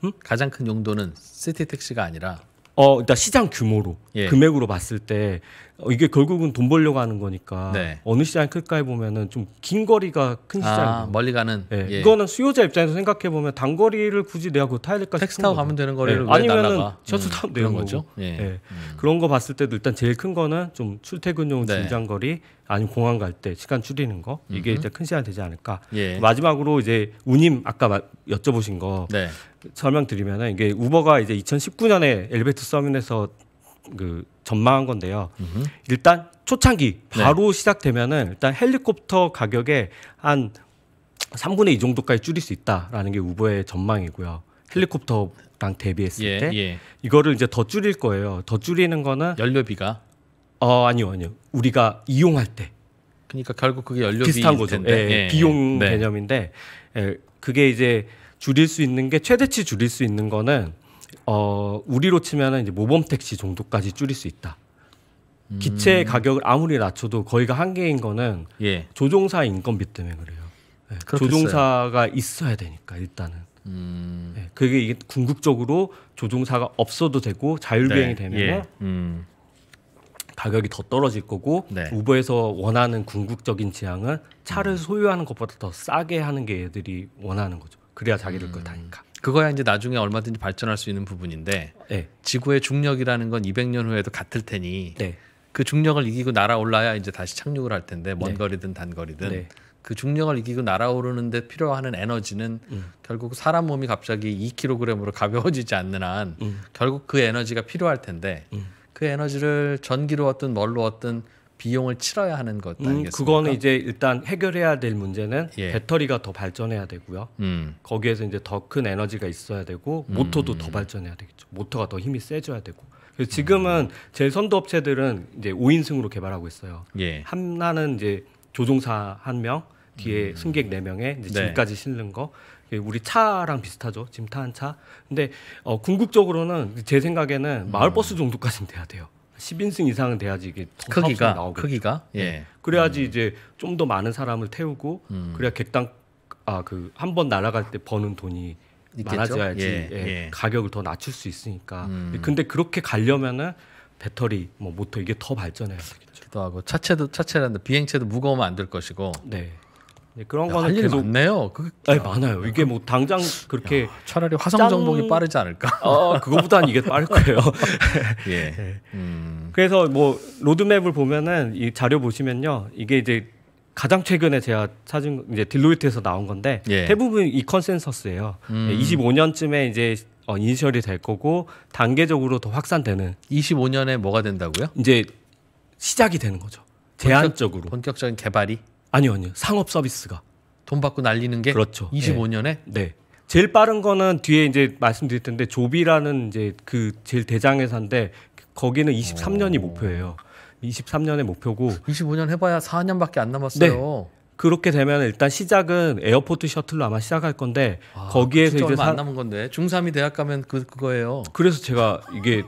음? 가장 큰 용도는 시티 택시가 아니라 어, 일단 그러니까 시장 규모로 예. 금액으로 봤을 때 어, 이게 결국은 돈 벌려고 하는 거니까 네. 어느 시장이 클까에 보면은 좀 긴 거리가 큰 시장. 아, 멀리 가는. 예. 예. 이거는 수요자 입장에서 생각해 보면 단거리를 굳이 내가 그 타야 될까? 택시 타고 가면 되는 거리를 예. 아니면은 지하 음, 타면 음, 되는 거죠. 예. 예. 음. 그런 거 봤을 때도 일단 제일 큰 거는 좀 출퇴근용 네. 중장 거리 아니면 공항 갈 때 시간 줄이는 거 이게 음흠. 이제 큰 시간 되지 않을까. 예. 마지막으로 이제 운임 아까 여쭤보신 거. 네. 설명드리면 이게 우버가 이제 2019년에 엘베트 서민에서그 전망한 건데요. 음흠. 일단 초창기 네. 바로 네. 시작되면은 일단 헬리콥터 가격에 한 3분의 2 정도까지 줄일 수 있다라는 게 우버의 전망이고요. 헬리콥터랑 대비했을 예, 때 예. 이거를 이제 더 줄일 거예요. 더 줄이는 거는 연료비가 어 아니요 아니요 우리가 이용할 때 그러니까 결국 그게 연료비 비슷한 거죠. 예 예. 예, 예, 비용 네. 개념인데 예, 그게 이제 줄일 수 있는 게 최대치 줄일 수 있는 거는 어 우리로 치면은 이제 모범 택시 정도까지 줄일 수 있다. 기체 음. 가격을 아무리 낮춰도 거기가 한계인 거는 예. 조종사 인건비 때문에 그래요. 네. 조종사가 있어야 되니까 일단은. 음. 네. 그게 이게 궁극적으로 조종사가 없어도 되고 자율비행이 네. 되면 예. 음. 가격이 더 떨어질 거고 네. 우버에서 원하는 궁극적인 지향은 차를 음. 소유하는 것보다 더 싸게 하는 게애들이 원하는 거죠. 그래야 자기를 음. 것다니까. 그거야 이제 나중에 얼마든지 발전할 수 있는 부분인데 네. 지구의 중력이라는 건 200년 후에도 같을 테니 네. 그 중력을 이기고 날아올라야 이제 다시 착륙을 할 텐데 먼 네. 거리든 단 거리든 네. 그 중력을 이기고 날아오르는데 필요하는 에너지는 음. 결국 사람 몸이 갑자기 2kg으로 가벼워지지 않는 한 음. 결국 그 에너지가 필요할 텐데 음. 그 에너지를 전기로 얻든 뭘로 얻든 비용을 치러야 하는 것 음, 아니겠습니까? 음, 그거는 이제 일단 해결해야 될 문제는 예. 배터리가 더 발전해야 되고요. 음. 거기에서 이제 더 큰 에너지가 있어야 되고 음. 모터도 더 발전해야 되겠죠. 모터가 더 힘이 세져야 되고. 그래서 음. 지금은 제 선도 업체들은 이제 5인승으로 개발하고 있어요. 예. 하나는 이제 조종사 한 명, 뒤에 승객 네 명에 이제 네. 짐까지 네. 실는 거. 우리 차랑 비슷하죠. 짐 타한 차. 근데 어, 궁극적으로는 제 생각에는 마을버스 정도까지는 돼야 돼요. 10인승 이상 은 돼야지 이게 크기가 나오겠 크기가 음. 예. 그래야지 음. 이제 좀 더 많은 사람을 태우고 음. 그래야 객당 아그 한 번 날아갈 때 버는 돈이 있겠죠? 많아져야지 예, 예. 예. 가격을 더 낮출 수 있으니까. 음. 근데 그렇게 가려면은 배터리, 뭐 모터 이게 더 발전해야 되겠죠. 하고 차체도 차체란다 비행체도 무거우면 안 될 것이고. 네. 예, 그런 야, 거는 계속 많네요. 그... 아니, 많아요. 이게 뭐 당장 그렇게 야, 차라리 화성 정복이 빠르지 않을까? 어, 어 그거보다는 이게 빠를 거예요. 예. 예. 음... 그래서 뭐 로드맵을 보면은 이 자료 보시면요, 이게 이제 가장 최근에 제가 찾은 이제 딜로이트에서 나온 건데 예. 대부분 이 컨센서스예요. 음... 25년쯤에 예, 이제 어, 이니셜이 될 거고 단계적으로 더 확산되는. 25년에 뭐가 된다고요? 이제 시작이 되는 거죠. 제한적으로 본격적인 개발이 아니요, 아니요. 상업 서비스가 돈 받고 날리는 게 그렇죠. 25년에 네. 제일 빠른 거는 뒤에 이제 말씀드릴 텐데 조비라는 이제 그 제일 대장 회사인데 거기는 23년이 오. 목표예요. 23년의 목표고 25년 해봐야 4년밖에 안 남았어요. 네. 그렇게 되면 일단 시작은 에어포트 셔틀로 아마 시작할 건데 아, 그 거기에서 이제 얼마 안 남은 건데 중3이 대학 가면 그 그거예요. 그래서 제가 이게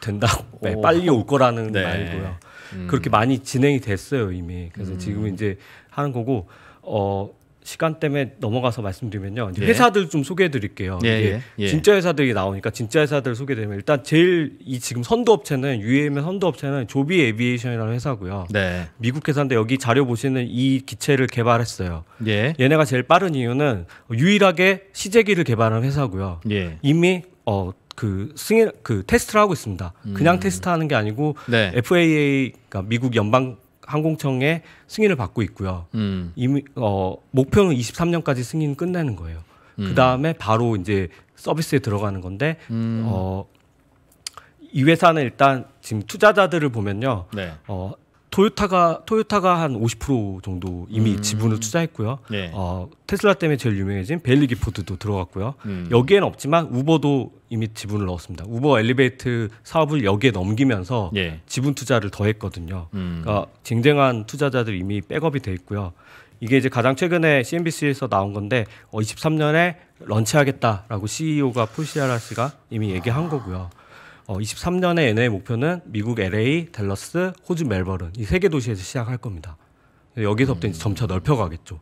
된다고 네, 빨리 올 거라는 네. 말이고요. 음. 그렇게 많이 진행이 됐어요 이미. 그래서 음. 지금 이제 하는 거고 어 시간 때문에 넘어가서 말씀드리면요. 예. 회사들 좀 소개해 드릴게요. 예, 예, 예. 진짜 회사들이 나오니까 진짜 회사들 소개되면 일단 제일 이 지금 선두 업체는 UAM의 선두 업체는 조비 에비에이션이라는 회사고요. 네. 미국 회사인데 여기 자료 보시는 이 기체를 개발했어요. 예. 얘네가 제일 빠른 이유는 유일하게 시제기를 개발한 회사고요. 예. 이미 어그 승인 그 테스트를 하고 있습니다. 그냥 음. 테스트하는 게 아니고 네. FAA 그러니까 미국 연방 항공청의 승인을 받고 있고요. 음. 이미 어 목표는 23년까지 승인 끝내는 거예요. 음. 그 다음에 바로 이제 서비스에 들어가는 건데 음. 어. 이 회사는 일단 지금 투자자들을 보면요, 네. 어, 토요타가 토요타가 한 50% 정도 이미 음. 지분을 투자했고요. 네. 어, 테슬라 때문에 제일 유명해진 벨리 기포드도 들어갔고요. 음. 여기에는 없지만 우버도 이미 지분을 넣었습니다. 우버 엘리베이트 사업을 여기에 넘기면서 네. 지분 투자를 더했거든요. 음. 그러니까 쟁쟁한 투자자들 이미 백업이 돼 있고요. 이게 이제 가장 최근에 CNBC에서 나온 건데 어, 23년에 런치하겠다라고 CEO가 폴시아라 씨가 이미 얘기한 거고요. 어, 23년의 NA의 목표는 미국 LA, 델러스 호주 멜버른 이 세 개 도시에서 시작할 겁니다. 여기서부터 음. 이제 점차 넓혀가겠죠.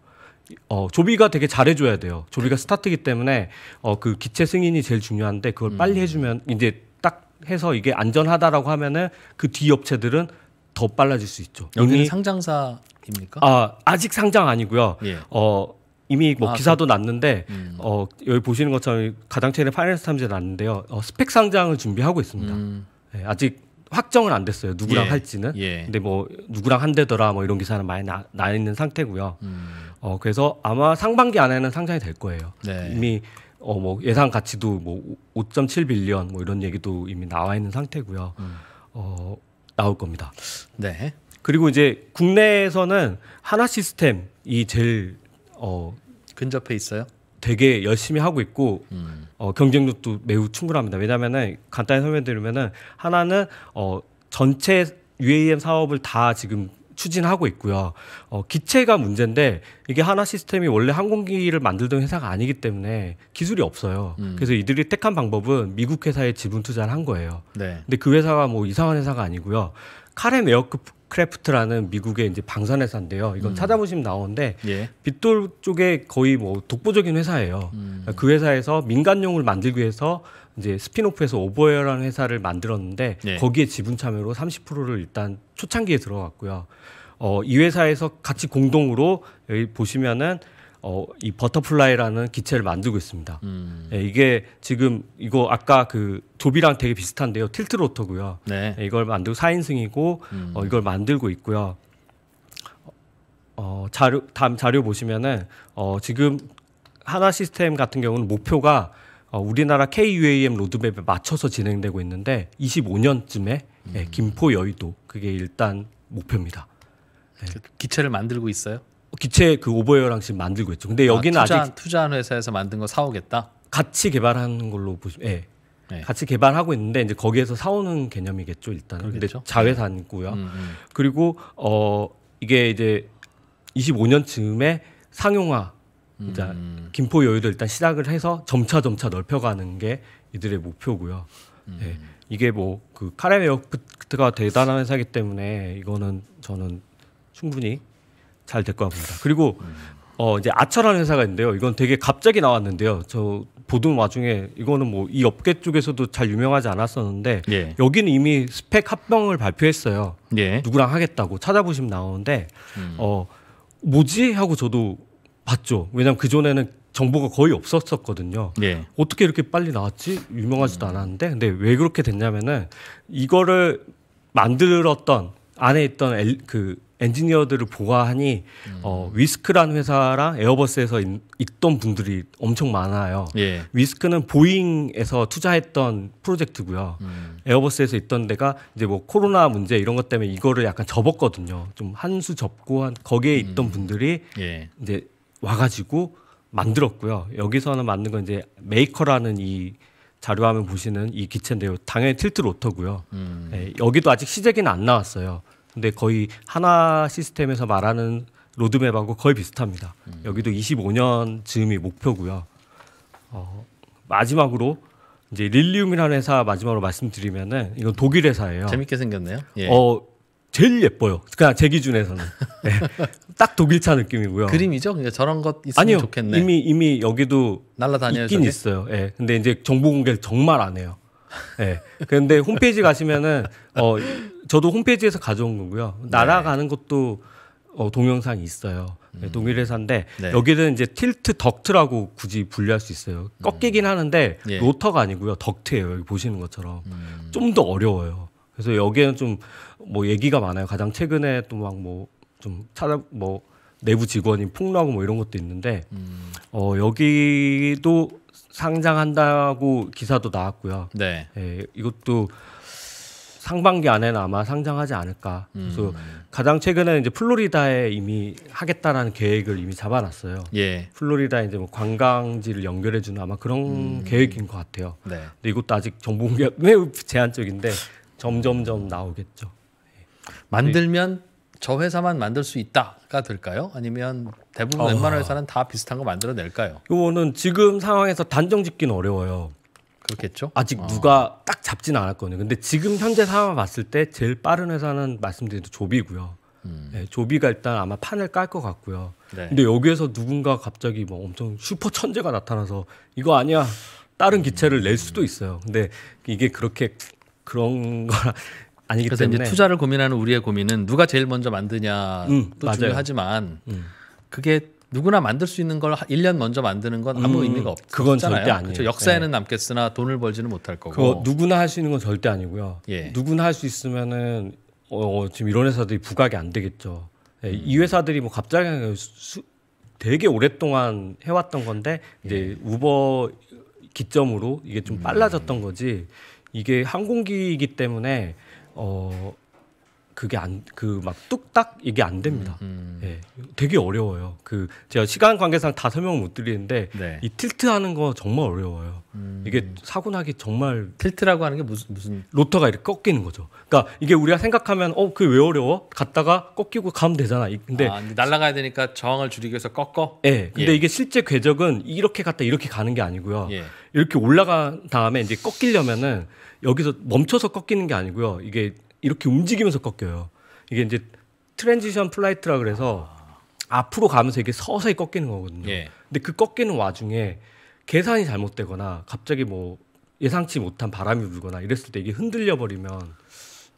어, 조비가 되게 잘해줘야 돼요. 조비가 스타트기 때문에 어, 그 기체 승인이 제일 중요한데 그걸 음. 빨리 해주면 이제 딱 해서 이게 안전하다라고 하면은 그 뒤 업체들은 더 빨라질 수 있죠. 여기는 상장사입니까? 아 아직 상장 아니고요. 예. 어 이미 뭐 아, 그 기사도 그 났는데 음. 어 여기 보시는 것처럼 가장 최근에 파이낸스 타임즈에 났는데요. 어, 스펙 상장을 준비하고 있습니다. 음. 네, 아직 확정은 안 됐어요. 누구랑 예. 할지는. 예. 근데 뭐 누구랑 한대더라 뭐 이런 기사는 많이 나, 나 있는 상태고요. 음. 어 그래서 아마 상반기 안에는 상장이 될 거예요. 네. 이미 어뭐 예상 가치도 뭐5.7 빌리언 뭐 이런 얘기도 이미 나와 있는 상태고요. 음. 어 나올 겁니다. 네. 그리고 이제 국내에서는 하나 시스템이 제일 어, 근접해 있어요. 되게 열심히 하고 있고 음. 어, 경쟁력도 매우 충분합니다. 왜냐하면은 간단히 설명드리면은 하나는 어, 전체 UAM 사업을 다 지금 추진하고 있고요. 어, 기체가 문제인데 이게 하나 시스템이 원래 항공기를 만들던 회사가 아니기 때문에 기술이 없어요. 음. 그래서 이들이 택한 방법은 미국 회사에 지분 투자를 한 거예요. 네. 근데 그 회사가 뭐 이상한 회사가 아니고요. 카렌 에어크 크래프트라는 미국의 이제 방산 회사인데요. 이건 음. 찾아보시면 나오는데 예. 빗돌 쪽에 거의 뭐 독보적인 회사예요. 음. 그러니까 그 회사에서 민간용을 만들기 위해서 이제 스피노프에서 오버웨어라는 회사를 만들었는데 예. 거기에 지분 참여로 30%를 일단 초창기에 들어갔고요. 어, 이 회사에서 같이 공동으로 여기 보시면은 어, 이 버터플라이라는 기체를 만들고 있습니다. 음. 예, 이게 지금 이거 아까 그 조비랑 되게 비슷한데요. 틸트 로터고요. 네. 예, 이걸 만들고 4인승이고 어, 음. 어, 이걸 만들고 있고요. 어, 자료 다음 자료 보시면은 어, 지금 하나 시스템 같은 경우는 목표가 어, 우리나라 KUAM 로드맵에 맞춰서 진행되고 있는데 25년쯤에 예, 음. 예, 김포 여의도 그게 일단 목표입니다. 네. 그 기체를 만들고 있어요? 기체 그 오버웨어랑 지금 만들고 있죠. 근데 여기는 아, 투자, 아직 투자한 회사에서 만든 거 사오겠다. 같이 개발하는 걸로 보시면 예. 네. 같이 개발하고 있는데 이제 거기에서 사오는 개념이겠죠 일단. 그렇데 자회사고요. 예. 음, 음. 그리고 어 이게 이제 25년쯤에 상용화 일단 음. 음. 김포 여유도 일단 시작을 해서 점차 점차 넓혀가는 게 이들의 목표고요. 음. 네. 이게 뭐 그 카레메어프트가 대단한 회사기 때문에 이거는 저는 충분히 잘될 거라고 봅니다. 그리고 어 이제 아철라 회사가 있는데요. 이건 되게 갑자기 나왔는데요. 저 보던 와중에 이거는 뭐 이 업계 쪽에서도 잘 유명하지 않았었는데 예. 여기는 이미 스펙 합병을 발표했어요. 예. 누구랑 하겠다고 찾아보시면 나오는데 음. 어 뭐지 하고 저도 봤죠. 왜냐하면 그 전에는 정보가 거의 없었었거든요. 예. 어떻게 이렇게 빨리 나왔지? 유명하지도 않았는데 근데 왜 그렇게 됐냐면은 이거를 만들었던 안에 있던 엘, 그 엔지니어들을 보아하니 음. 어, 위스크란 회사랑 에어버스에서 있, 던 분들이 엄청 많아요. 예. 위스크는 보잉에서 투자했던 프로젝트고요. 음. 에어버스에서 있던 데가 이제 뭐 코로나 문제 이런 것 때문에 이거를 약간 접었거든요. 좀 한 수 접고 한 거기에 음. 있던 음. 분들이 예. 이제 와가지고 만들었고요. 여기서는 만든 건 이제 메이커라는 이 자료화면 보시는 이 기체인데요. 당연히 틸트 로터고요. 음. 예, 여기도 아직 시제기는 안 나왔어요. 근데 거의 하나 시스템에서 말하는 로드맵하고 거의 비슷합니다. 음. 여기도 25년 즈음이 목표고요. 어, 마지막으로 이제 릴리움이라는 회사 마지막으로 말씀드리면은 이건 독일 회사예요. 재밌게 생겼네요. 예. 어 제일 예뻐요. 그냥제 기준에서는 네. 딱 독일차 느낌이고요. 그림이죠. 그러니까 저런 것 있으면 아니요, 좋겠네. 이미 이미 여기도 날라다녀요. 있긴 저게? 있어요. 예. 네. 근데 이제 정보 공개를 정말 안 해요. 예. 네. 그런데 홈페이지 가시면은 어 저도 홈페이지에서 가져온 거고요. 네. 날아가는 것도 어, 동영상이 있어요. 네, 음. 동일 회사인데 네. 여기는 이제 틸트 덕트라고 굳이 분류할 수 있어요. 음. 꺾이긴 하는데 예. 로터가 아니고요. 덕트예요. 여기 보시는 것처럼 음. 좀더 어려워요. 그래서 여기에는 좀 뭐 얘기가 많아요. 가장 최근에 또 막 뭐 좀 찾아 뭐 내부 직원이 폭로하고 뭐 이런 것도 있는데 음. 어 여기도 상장한다고 기사도 나왔고요. 네. 예, 이것도 상반기 안에는 아마 상장하지 않을까. 그래서 음. 가장 최근에는 이제 플로리다에 이미 하겠다라는 계획을 이미 잡아놨어요. 예. 플로리다 이제 뭐 관광지를 연결해주는 아마 그런 음. 계획인 것 같아요. 네. 근데 이것도 아직 정보 공개 매우 제한적인데 점점점 나오겠죠. 예. 만들면 저 회사만 만들 수 있다가 될까요? 아니면 대부분 어. 웬만한 회사는 다 비슷한 거 만들어낼까요? 이거는 지금 상황에서 단정 짓기는 어려워요. 그렇겠죠. 아직 어. 누가 딱 잡지는 않았거든요. 근데 지금 현재 상황을 봤을 때 제일 빠른 회사는 말씀드린 조비고요. 음. 네, 조비가 일단 아마 판을 깔 것 같고요. 네. 근데 여기에서 누군가 갑자기 뭐 엄청 슈퍼 천재가 나타나서 이거 아니야 다른 음. 기체를 낼 수도 있어요. 근데 이게 그렇게 그런 거 아니기 그래서 때문에 이제 투자를 고민하는 우리의 고민은 누가 제일 먼저 만드냐도 음, 중요하지만 음. 그게 누구나 만들 수 있는 걸 1년 먼저 만드는 건 아무 음, 의미가 없, 그건 잖아요 절대 아니에요. 그렇죠? 역사에는 네. 남겠으나 돈을 벌지는 못할 거고. 그거 누구나 할 수 있는 건 절대 아니고요. 예. 누구나 할 수 있으면은 어, 어, 지금 이런 회사들이 부각이 안 되겠죠. 예, 음. 이 회사들이 뭐 갑자기 수, 되게 오랫동안 해왔던 건데 이제 예. 우버 기점으로 이게 좀 음. 빨라졌던 거지. 이게 항공기이기 때문에 어 그게 안 그 막 뚝딱 이게 안 됩니다. 음, 음. 예, 되게 어려워요. 그 제가 시간 관계상 다설명못 드리는데 네. 이 틸트하는 거 정말 어려워요. 음. 이게 사고 나기 정말 틸트라고 하는 게 무슨 무슨 로터가 이렇게 꺾이는 거죠. 그러니까 이게 우리가 생각하면 어 그 왜 어려워? 갔다가 꺾이고 가면 되잖아. 근데, 아, 날아가야 되니까 저항을 줄이기 위해서 꺾어. 예. 근데 예. 이게 실제 궤적은 이렇게 갔다 이렇게 가는 게 아니고요. 예. 이렇게 올라간 다음에 이제 꺾이려면은 여기서 멈춰서 꺾이는 게 아니고요. 이게 이렇게 움직이면서 꺾여요. 이게 이제 트랜지션 플라이트라 그래서 아... 앞으로 가면서 이게 서서히 꺾이는 거거든요. 예. 근데 그 꺾이는 와중에 계산이 잘못되거나 갑자기 뭐 예상치 못한 바람이 불거나 이랬을 때 이게 흔들려 버리면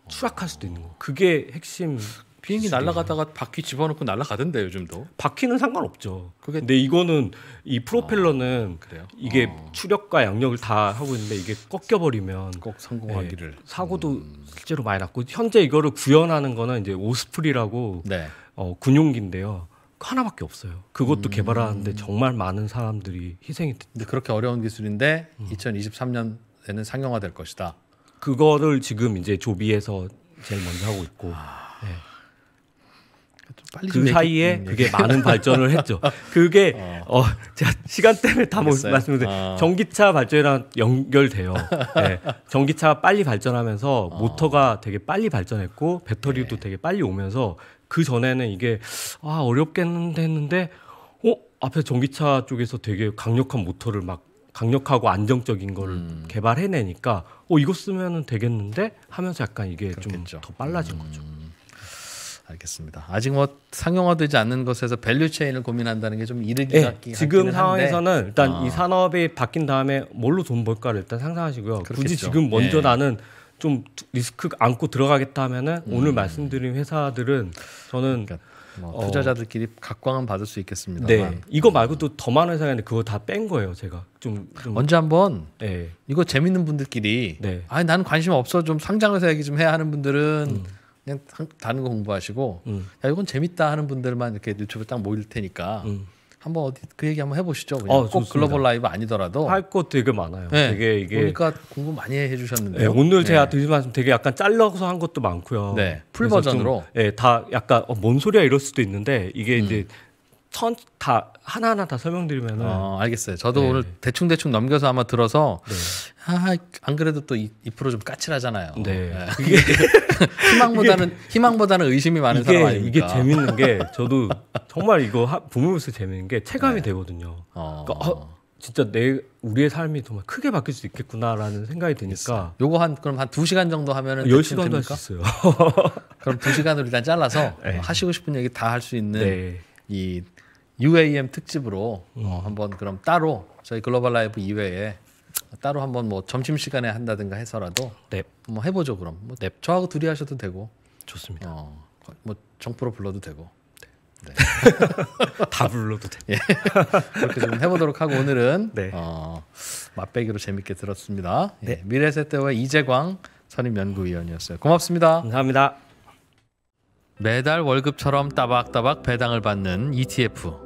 추락할 수도 있는 거. 그게 핵심. 비행기 날아가다가 바퀴 집어넣고 날아가던데 요즘도. 바퀴는 상관없죠. 그게 근데 이거는 이 프로펠러는 아, 이게 아. 어. 추력과 양력을 다 하고 있는데 이게 꺾여 버리면 꼭 성공하기를 네, 사고도 음. 실제로 많이 났고 현재 이거를 구현하는 거는 이제 오스프리라고 네. 어, 군용기인데요. 하나밖에 없어요. 그것도 음. 개발하는데 정말 많은 사람들이 희생이 됐. 는데 그렇게 어려운 기술인데 음. 2023년에는 상용화될 것이다. 그거를 지금 이제 조비에서 제일 먼저 하고 있고. 아... 네. 빨리 그 사이에 음, 그게 많은 발전을 했죠. 그게 어, 제가 어, 시간 때문에 다말씀드렸는 어. 전기차 발전이랑 연결돼요. 네. 전기차가 빨리 발전하면서 아. 모터가 되게 빨리 발전했고 배터리도 네. 되게 빨리 오면서 그 전에는 이게 아 어렵겠는데 했는데 어 앞에 전기차 쪽에서 되게 강력한 모터를 막 강력하고 안정적인 걸 음. 개발해내니까 어 이거 쓰면은 되겠는데 하면서 약간 이게 좀 더 빨라진 음. 거죠. 알겠습니다. 아직 뭐 상용화되지 않는 것에서 밸류 체인을 고민한다는 게 좀 이르기가 네, 예, 지금 상황에서는 한데. 일단 어. 이 아. 산업이 바뀐 다음에 뭘로 돈 벌까를 일단 상상하시고요. 그렇겠죠. 굳이 지금 먼저 네. 나는 좀 리스크 안고 들어가겠다 하면은 음. 오늘 말씀드린 회사들은 저는 그러니까 뭐 어. 투자자들끼리 어. 각광은 받을 수있겠습니다 네. 이거 말고도 더 많은 회사가 있는데 그거 다 뺀 거예요 제가 좀, 좀, 언제 한번 네. 이거 재밌는 분들끼리 네. 아니 는 관심 없어 좀 상장회사 얘기 좀 해야 하는 분들은 음. 그냥 다른 거 공부하시고 음. 야 이건 재밌다 하는 분들만 이렇게 유튜브 딱 모일 테니까 음. 한번 어디 그 얘기 한번 해보시죠. 그냥 어, 꼭 좋습니다. 글로벌 라이브 아니더라도 할것 되게 많아요. 네. 되게 이게 그러니까 공부 많이 해주셨는데 네, 오늘 제가 드린 네. 말씀 되게 약간 잘라서 한 것도 많고요. 네, 풀 버전으로 좀, 네, 다 약간 어, 뭔 소리야 이럴 수도 있는데 이게 음. 이제 천다 하나하나 다 설명드리면 어, 알겠어요. 저도 네. 오늘 대충 대충 넘겨서 아마 들어서 네. 아, 안 그래도 또 이 프로 좀 까칠하잖아요. 네. 네. 그게 희망보다는 이게, 희망보다는 의심이 많은 이게, 사람 아닙니까? 이게 재밌는 게 저도 정말 이거 부모로서 재밌는 게 체감이 네. 되거든요. 어. 그러니까, 어, 진짜 내 우리의 삶이 정말 크게 바뀔 수 있겠구나라는 생각이 드니까 요거 한 그럼 한 두시간 정도 하면은 10시간도 할수 있어요. 그럼 두시간으로 일단 잘라서 네. 하시고 싶은 얘기 다 할 수 있는 네. 이 UAM 특집으로 음. 어, 한번 그럼 따로 저희 글로벌 라이브 이외에 따로 한번 뭐 점심 시간에 한다든가 해서라도 네. 뭐 해보죠 그럼 뭐 네. 저하고 둘이 하셔도 되고 좋습니다. 어, 뭐 정프로 불러도 되고 네. 다 불러도 돼. 예. 그렇게 좀 해보도록 하고 오늘은 네. 어, 맛배기로 재밌게 들었습니다. 예. 네. 예. 미래세대의 이재광 선임연구위원이었어요. 고맙습니다. 감사합니다. 매달 월급처럼 따박따박 배당을 받는 ETF.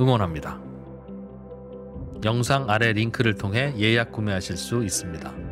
응원합니다. 영상 아래 링크를 통해 예약 구매하실 수 있습니다.